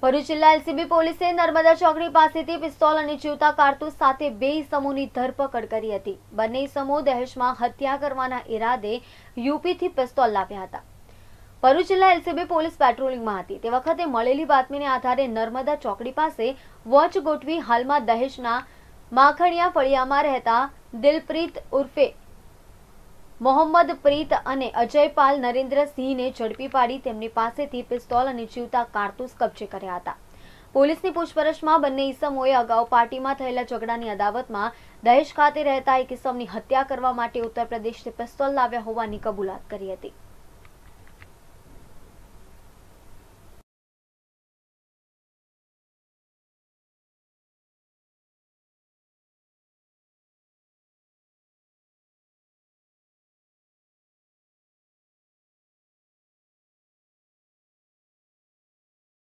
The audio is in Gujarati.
ભરૂચ જિલ્લા એલસીબી પોલીસે નર્મદા ચોકડી પાસેથી પિસ્તોલ અને જીવતા કારતૂસ સાથે બે ઇસમોની ધરપકડ કરી હતી બંને ઇસમો દહેશમાં હત્યા કરવાના ઈરાદે યુપીથી પિસ્તોલ લાવ્યા હતા ભરૂચ જિલ્લા એલસીબી પોલીસ પેટ્રોલિંગમાં હતી તે વખતે મળેલી બાતમીને આધારે નર્મદા ચોકડી પાસે વોચ ગોઠવી હાલમાં દહેશના માખણિયા ફળિયામાં રહેતા દિલપ્રીત ઉર્ફે મોહમ્મદ પ્રીત અને અજયપાલ નરેન્દ્રસિંહને ઝડપી પાડી તેમની પાસેથી પિસ્તોલ અને જીવતા કારતૂસ કબજે કર્યા હતા પોલીસની પૂછપરછમાં બંને ઈસમોએ અગાઉ પાર્ટીમાં થયેલા ઝઘડાની અદાવતમાં દહેજ ખાતે રહેતા એક ઈસમની હત્યા કરવા માટે ઉત્તર પ્રદેશથી પિસ્તોલ લાવ્યા હોવાની કબૂલાત કરી હતી